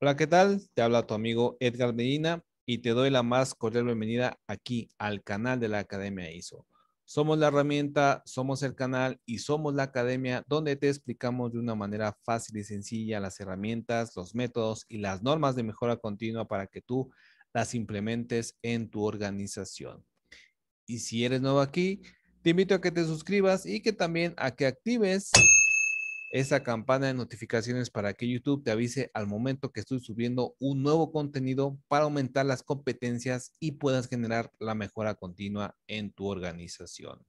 Hola, ¿qué tal? Te habla tu amigo Edgar Medina y te doy la más cordial bienvenida aquí al canal de la Academia ISO. Somos la herramienta, somos el canal y somos la academia donde te explicamos de una manera fácil y sencilla las herramientas, los métodos y las normas de mejora continua para que tú las implementes en tu organización. Y si eres nuevo aquí, te invito a que te suscribas y que también a que actives esa campana de notificaciones para que YouTube te avise al momento que estoy subiendo un nuevo contenido para aumentar las competencias y puedas generar la mejora continua en tu organización.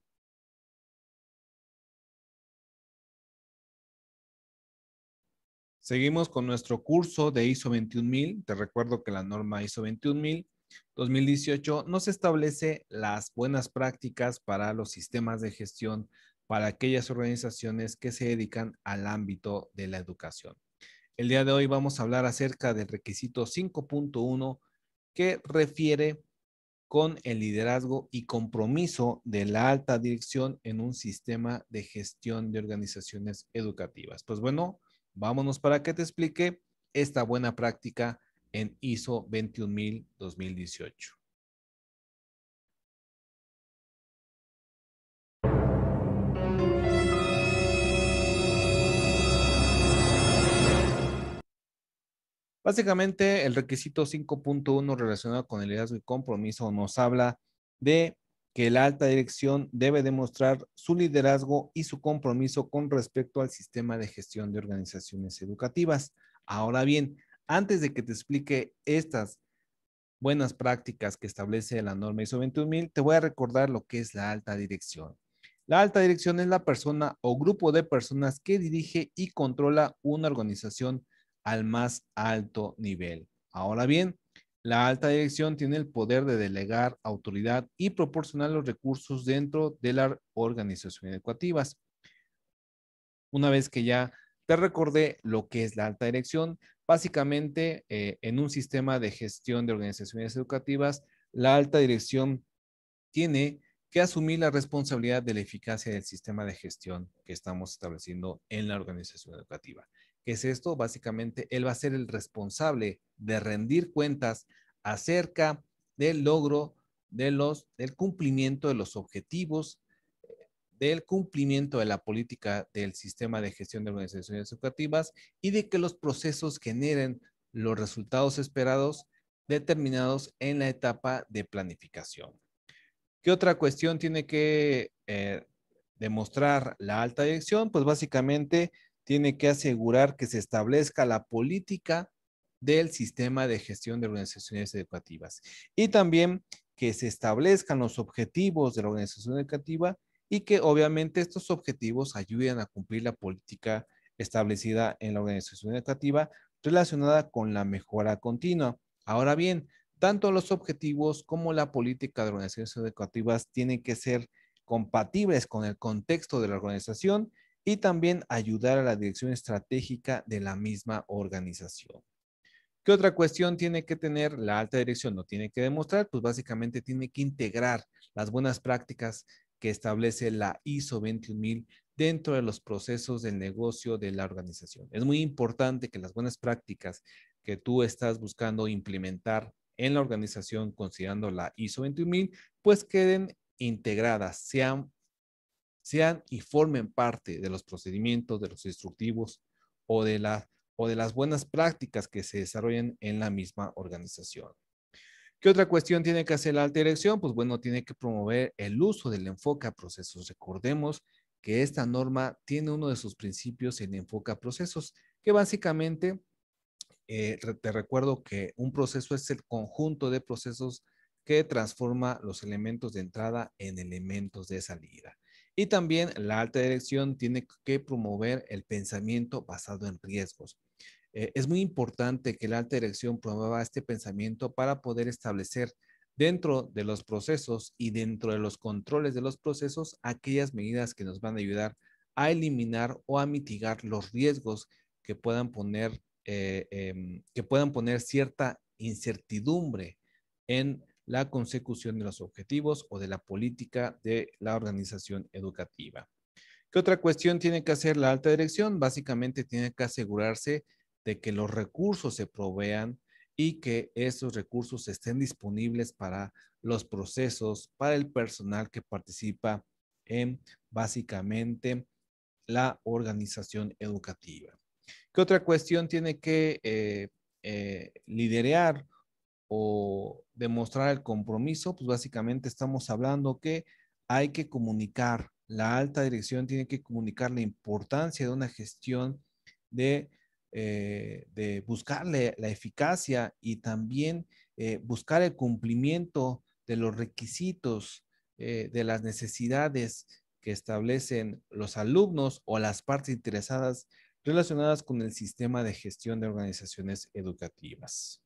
Seguimos con nuestro curso de ISO 21000. Te recuerdo que la norma ISO 21000 2018 nos establece las buenas prácticas para los sistemas de gestión para aquellas organizaciones que se dedican al ámbito de la educación. El día de hoy vamos a hablar acerca del requisito 5.1 que refiere con el liderazgo y compromiso de la alta dirección en un sistema de gestión de organizaciones educativas. Pues bueno, vámonos para que te explique esta buena práctica en ISO 21000 2018. Básicamente, el requisito 5.1 relacionado con el liderazgo y compromiso nos habla de que la alta dirección debe demostrar su liderazgo y su compromiso con respecto al sistema de gestión de organizaciones educativas. Ahora bien, antes de que te explique estas buenas prácticas que establece la norma ISO 21000, te voy a recordar lo que es la alta dirección. La alta dirección es la persona o grupo de personas que dirige y controla una organización al más alto nivel. Ahora bien, la alta dirección tiene el poder de delegar autoridad y proporcionar los recursos dentro de las organizaciones educativas. Una vez que ya te recordé lo que es la alta dirección, básicamente eh, en un sistema de gestión de organizaciones educativas, la alta dirección tiene que asumir la responsabilidad de la eficacia del sistema de gestión que estamos estableciendo en la organización educativa. ¿Qué es esto? Básicamente, él va a ser el responsable de rendir cuentas acerca del logro de los, del cumplimiento de los objetivos, del cumplimiento de la política del sistema de gestión de organizaciones educativas y de que los procesos generen los resultados esperados determinados en la etapa de planificación. ¿Qué otra cuestión tiene que eh, demostrar la alta dirección? Pues básicamente tiene que asegurar que se establezca la política del sistema de gestión de organizaciones educativas y también que se establezcan los objetivos de la organización educativa y que obviamente estos objetivos ayuden a cumplir la política establecida en la organización educativa relacionada con la mejora continua. Ahora bien, tanto los objetivos como la política de organizaciones educativas tienen que ser compatibles con el contexto de la organización y también ayudar a la dirección estratégica de la misma organización. ¿Qué otra cuestión tiene que tener la alta dirección? ¿No tiene que demostrar? Pues básicamente tiene que integrar las buenas prácticas que establece la ISO 21000 dentro de los procesos del negocio de la organización. Es muy importante que las buenas prácticas que tú estás buscando implementar en la organización considerando la ISO 21000, pues queden integradas, sean sean y formen parte de los procedimientos, de los instructivos o de, o de las buenas prácticas que se desarrollen en la misma organización. ¿Qué otra cuestión tiene que hacer la alta dirección? Pues bueno, tiene que promover el uso del enfoque a procesos. Recordemos que esta norma tiene uno de sus principios en enfoque a procesos, que básicamente, eh, te recuerdo que un proceso es el conjunto de procesos que transforma los elementos de entrada en elementos de salida. Y también la alta dirección tiene que promover el pensamiento basado en riesgos. Eh, es muy importante que la alta dirección promueva este pensamiento para poder establecer dentro de los procesos y dentro de los controles de los procesos aquellas medidas que nos van a ayudar a eliminar o a mitigar los riesgos que puedan poner, eh, em, que puedan poner cierta incertidumbre en la consecución de los objetivos o de la política de la organización educativa. ¿Qué otra cuestión tiene que hacer la alta dirección? Básicamente tiene que asegurarse de que los recursos se provean y que esos recursos estén disponibles para los procesos, para el personal que participa en básicamente la organización educativa. ¿Qué otra cuestión tiene que eh, eh liderar o demostrar el compromiso, pues básicamente estamos hablando que hay que comunicar, la alta dirección tiene que comunicar la importancia de una gestión de, eh, buscarle la eficacia y también eh, buscar el cumplimiento de los requisitos, eh, de las necesidades que establecen los alumnos o las partes interesadas relacionadas con el sistema de gestión de organizaciones educativas.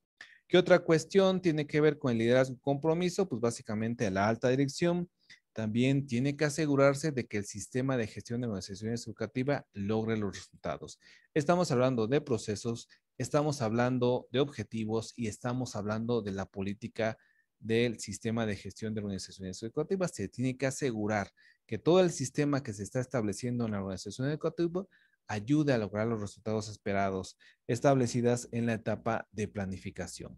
¿Qué otra cuestión tiene que ver con el liderazgo y compromiso? Pues básicamente la alta dirección también tiene que asegurarse de que el sistema de gestión de organizaciones educativas logre los resultados. Estamos hablando de procesos, estamos hablando de objetivos y estamos hablando de la política del sistema de gestión de organizaciones educativas. Se tiene que asegurar que todo el sistema que se está estableciendo en la organización educativa ayude a lograr los resultados esperados establecidas en la etapa de planificación.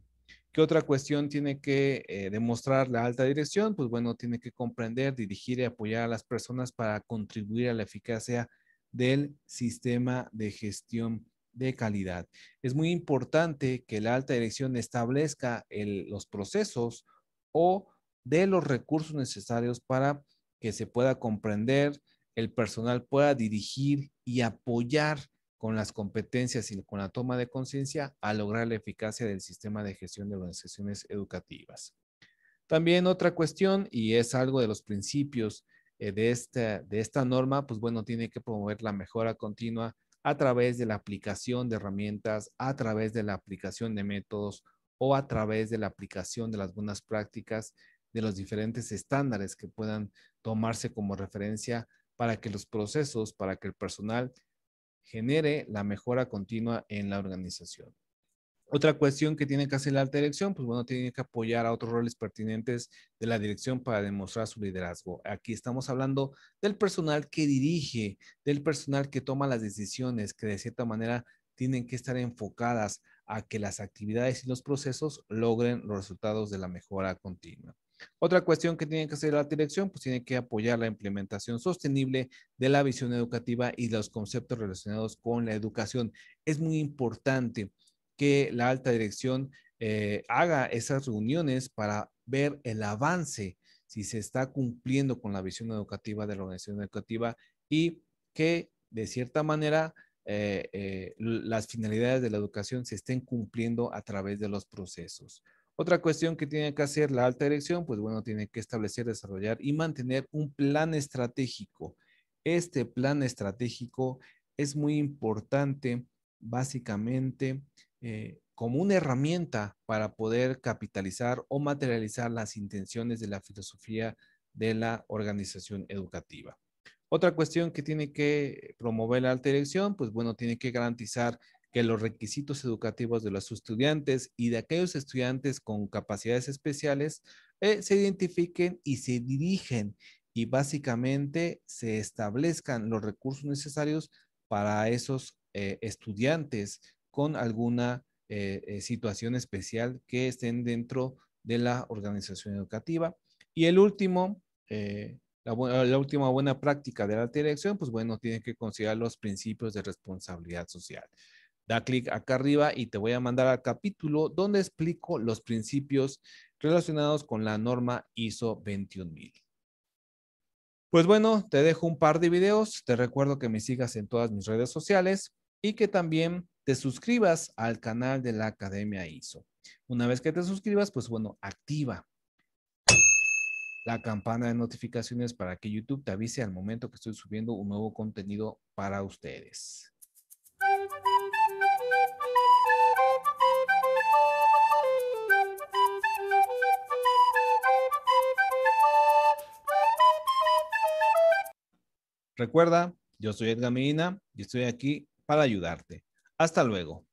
¿Qué otra cuestión tiene que eh, demostrar la alta dirección? Pues bueno, tiene que comprender, dirigir y apoyar a las personas para contribuir a la eficacia del sistema de gestión de calidad. Es muy importante que la alta dirección establezca los procesos o de los recursos necesarios para que se pueda comprender, el personal pueda dirigir y apoyar con las competencias y con la toma de conciencia a lograr la eficacia del sistema de gestión de organizaciones educativas. También otra cuestión, y es algo de los principios eh, de esta, de esta norma, pues bueno, tiene que promover la mejora continua a través de la aplicación de herramientas, a través de la aplicación de métodos o a través de la aplicación de las buenas prácticas de los diferentes estándares que puedan tomarse como referencia para que los procesos, para que el personal genere la mejora continua en la organización. Otra cuestión que tiene que hacer la alta dirección, pues bueno, tiene que apoyar a otros roles pertinentes de la dirección para demostrar su liderazgo. Aquí estamos hablando del personal que dirige, del personal que toma las decisiones, que de cierta manera tienen que estar enfocadas a que las actividades y los procesos logren los resultados de la mejora continua. Otra cuestión que tiene que hacer la dirección, pues tiene que apoyar la implementación sostenible de la visión educativa y los conceptos relacionados con la educación. Es muy importante que la alta dirección eh, haga esas reuniones para ver el avance, si se está cumpliendo con la visión educativa de la organización educativa y que de cierta manera eh, eh, las finalidades de la educación se estén cumpliendo a través de los procesos. Otra cuestión que tiene que hacer la alta dirección, pues bueno, tiene que establecer, desarrollar y mantener un plan estratégico. Este plan estratégico es muy importante, básicamente, eh, como una herramienta para poder capitalizar o materializar las intenciones de la filosofía de la organización educativa. Otra cuestión que tiene que promover la alta dirección, pues bueno, tiene que garantizar que los requisitos educativos de los estudiantes y de aquellos estudiantes con capacidades especiales eh, se identifiquen y se dirigen y básicamente se establezcan los recursos necesarios para esos eh, estudiantes con alguna eh, situación especial que estén dentro de la organización educativa. Y el último, la, ah, la, última buena práctica de la dirección, pues bueno, tiene que considerar los principios de responsabilidad social. Da clic acá arriba y te voy a mandar al capítulo donde explico los principios relacionados con la norma ISO 21000. Pues bueno, te dejo un par de videos. Te recuerdo que me sigas en todas mis redes sociales y que también te suscribas al canal de la Academia ISO. Una vez que te suscribas, pues bueno, activa la campana de notificaciones para que YouTube te avise al momento que estoy subiendo un nuevo contenido para ustedes. Recuerda, yo soy Edgar Medina y estoy aquí para ayudarte. Hasta luego.